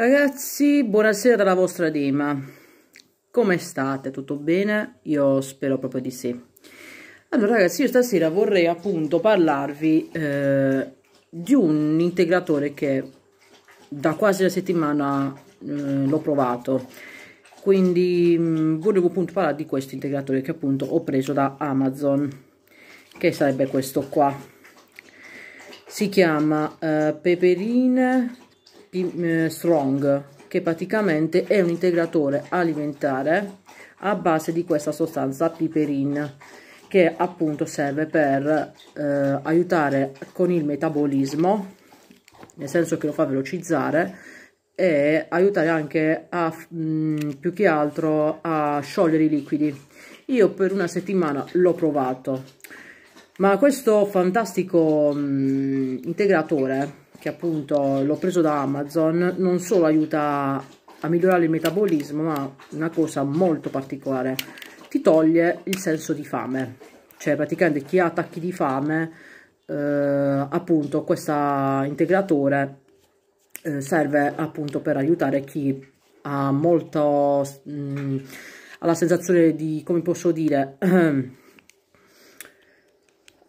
Ragazzi, buonasera dalla vostra Dima. Come state? Tutto bene? Io spero proprio di sì. Allora ragazzi, io stasera vorrei appunto parlarvi eh, di un integratore che da quasi una settimana eh, l'ho provato. Quindi mh, mm, volevo appunto parlare di questo integratore che appunto ho preso da Amazon, che sarebbe questo qua. Si chiama eh, Peperine eh, Strong che praticamente è un integratore alimentare a base di questa sostanza piperin che appunto serve per eh, aiutare con il metabolismo nel senso che lo fa velocizzare e aiutare anche a mh, mm, più che altro a sciogliere i liquidi io per una settimana l'ho provato ma questo fantastico mh, mm, integratore che appunto l'ho preso da Amazon, non solo aiuta a migliorare il metabolismo, ma una cosa molto particolare, ti toglie il senso di fame. Cioè praticamente chi ha attacchi di fame, eh, appunto questo integratore eh, serve appunto per aiutare chi ha molto... Mh, mm, alla sensazione di, come posso dire,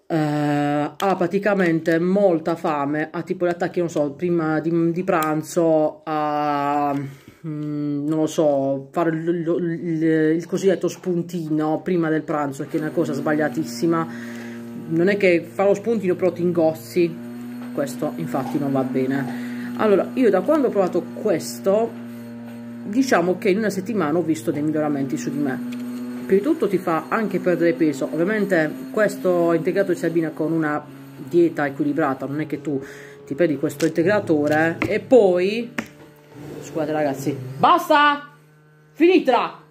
eh, ha praticamente molta fame, ha tipo gli attacchi, non so, prima di, di pranzo, a, mm, non lo so, fare il, il, il cosiddetto spuntino prima del pranzo, che è una cosa sbagliatissima. Non è che fa lo spuntino però ti ingozzi, questo infatti non va bene. Allora, io da quando ho provato questo, diciamo che in una settimana ho visto dei miglioramenti su di me più di tutto ti fa anche perdere peso ovviamente questo integrato si abbina con una dieta equilibrata non è che tu ti prendi questo integratore e poi scusate ragazzi basta finitela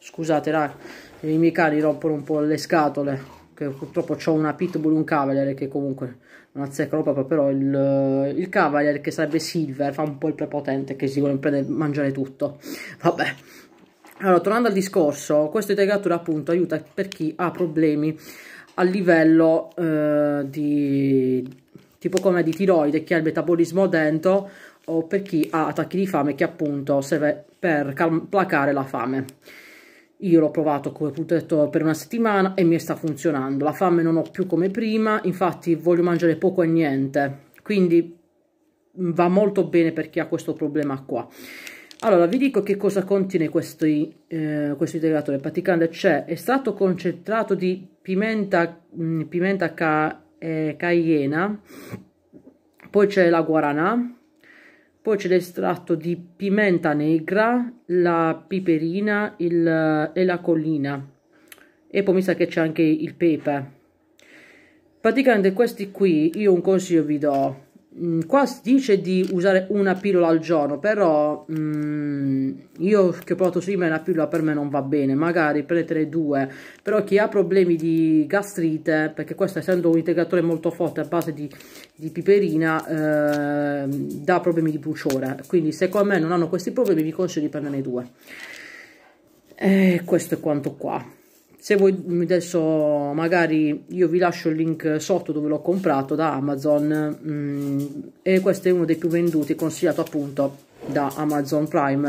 scusate ragazzi i miei cari rompono un po' le scatole che purtroppo ho una pitbull un cavalier che comunque non azzeccano proprio però il, il cavalier che sarebbe silver fa un po' il prepotente che si vuole prendere mangiare tutto vabbè allora, tornando al discorso, questo integratura appunto aiuta per chi ha problemi a livello eh, di tipo come di tiroide, chi ha il metabolismo dentro o per chi ha attacchi di fame che appunto serve per placare la fame. Io l'ho provato come appunto detto per una settimana e mi sta funzionando. La fame non ho più come prima, infatti voglio mangiare poco e niente. Quindi va molto bene per chi ha questo problema qua. Allora, vi dico che cosa contiene questo, eh, questo integratore. Praticamente c'è estratto concentrato di pimenta, mh, mm, pimenta ca, eh, cayena, poi c'è la guarana, poi c'è l'estratto di pimenta negra, la piperina il, e la collina. E poi mi sa che c'è anche il pepe. Praticamente questi qui io un consiglio vi do mh, mm, qua si dice di usare una pillola al giorno però mh, mm, io che ho provato su di me una pillola per me non va bene magari prendetene due però chi ha problemi di gastrite perché questo essendo un integratore molto forte a base di, di piperina eh, dà problemi di bruciore quindi se con me non hanno questi problemi vi consiglio di prenderne due e eh, questo è quanto qua se voi adesso magari io vi lascio il link sotto dove l'ho comprato da Amazon mh, mm, e questo è uno dei più venduti consigliato appunto da Amazon Prime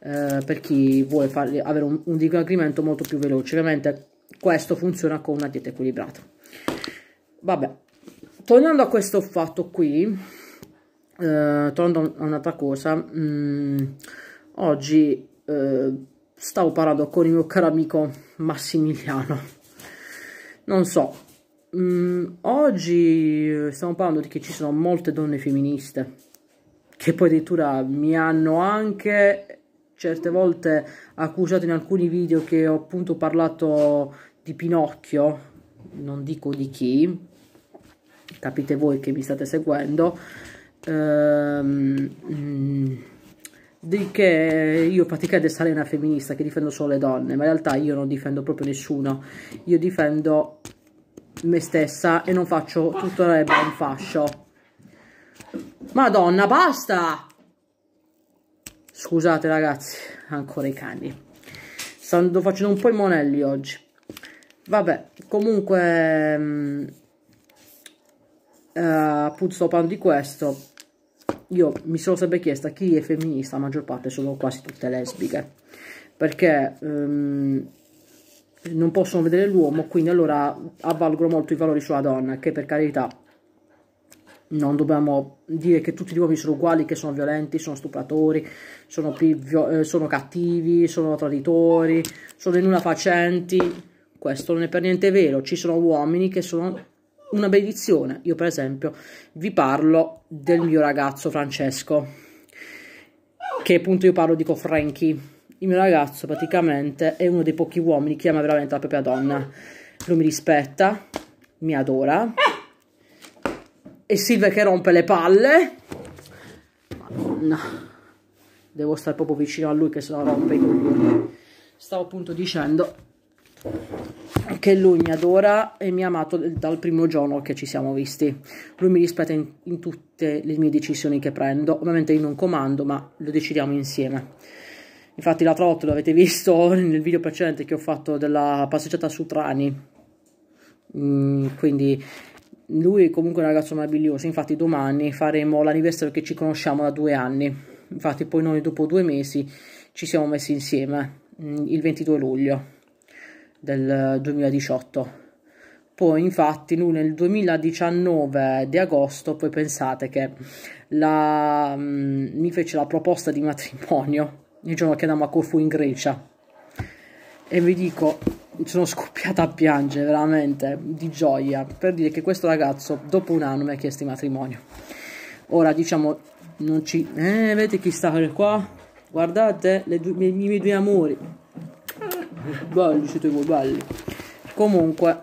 eh, per chi vuole farli, avere un, un dimagrimento molto più veloce ovviamente questo funziona con una dieta equilibrata vabbè tornando a questo fatto qui eh, tornando a un'altra cosa mh, mm, oggi eh, stavo parlando con il mio caro amico Massimiliano non so mh, mm, oggi eh, stiamo parlando di che ci sono molte donne femministe che poi addirittura mi hanno anche certe volte accusato in alcuni video che ho appunto parlato di Pinocchio non dico di chi capite voi che mi state seguendo ehm, mh, mm, di che io fatica ad essere una femminista che difendo solo le donne, ma in realtà io non difendo proprio nessuno, io difendo me stessa e non faccio tutto l'erba in fascio. Madonna, basta! Scusate ragazzi, ancora i cani. Sto facendo un po' i monelli oggi. Vabbè, comunque... Mh, mm, eh, appunto sto parlando di questo io mi sono sempre chiesta chi è femminista, la maggior parte sono quasi tutte lesbiche, perché um, non possono vedere l'uomo, quindi allora avvalgono molto i valori sulla donna, che per carità non dobbiamo dire che tutti gli uomini sono uguali, che sono violenti, sono stupratori, sono, eh, sono cattivi, sono traditori, sono in una facenti, questo non è per niente vero, ci sono uomini che sono una benedizione. Io, per esempio, vi parlo del mio ragazzo Francesco, che appunto io parlo, dico Frankie. Il mio ragazzo praticamente è uno dei pochi uomini che ama veramente la propria donna. Lui mi rispetta, mi adora. E Silvia che rompe le palle. Madonna. Devo stare proprio vicino a lui che se no rompe i coglioni. Stavo appunto dicendo che lui mi adora e mi ha amato dal primo giorno che ci siamo visti. Lui mi rispetta in, in tutte le mie decisioni che prendo, ovviamente io non comando, ma lo decidiamo insieme. Infatti l'altro volta l'avete visto nel video precedente che ho fatto della passeggiata su Trani. Mm, quindi lui è comunque un ragazzo meraviglioso, infatti domani faremo l'anniversario che ci conosciamo da due anni. Infatti poi noi dopo due mesi ci siamo messi insieme, mm, il 22 luglio del 2018. Poi infatti lui nel 2019 di agosto, poi pensate che la, mh, mm, mi fece la proposta di matrimonio il giorno che andammo a Corfu in Grecia e vi dico sono scoppiata a piangere veramente di gioia per dire che questo ragazzo dopo un anno mi ha chiesto in matrimonio ora diciamo non ci eh, vedete chi sta qua guardate due, i miei due amori Belli siete voi, belli. Comunque,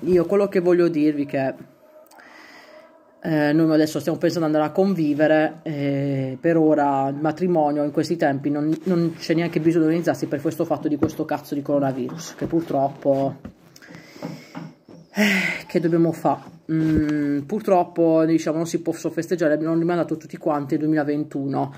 io quello che voglio dirvi che eh, noi adesso stiamo pensando ad andare a convivere eh, per ora il matrimonio in questi tempi non, non c'è neanche bisogno di organizzarsi per questo fatto di questo cazzo di coronavirus che purtroppo eh, che dobbiamo fare mh, mm, purtroppo diciamo, non si possono festeggiare, abbiamo rimandato tutti quanti il 2021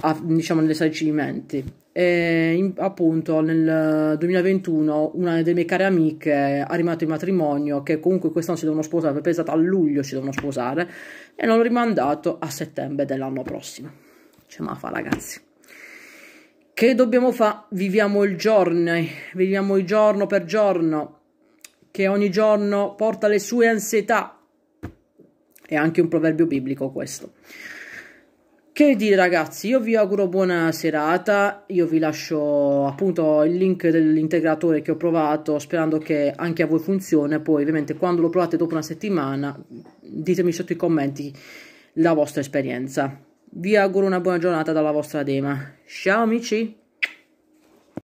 a, diciamo, negli esercimenti. E in, appunto nel 2021 una delle mie care amiche ha rimandato in matrimonio che comunque quest'anno si devono sposare, perché è stata a luglio si devono sposare e l'hanno rimandato a settembre dell'anno prossimo. Ce la fa ragazzi. Che dobbiamo fare? Viviamo il giorno, eh, viviamo il giorno per giorno che ogni giorno porta le sue ansietà. È anche un proverbio biblico questo. Che dire ragazzi, io vi auguro buona serata, io vi lascio appunto il link dell'integratore che ho provato sperando che anche a voi funzioni, poi ovviamente quando lo provate dopo una settimana ditemi sotto i commenti la vostra esperienza. Vi auguro una buona giornata dalla vostra Dema. Ciao amici!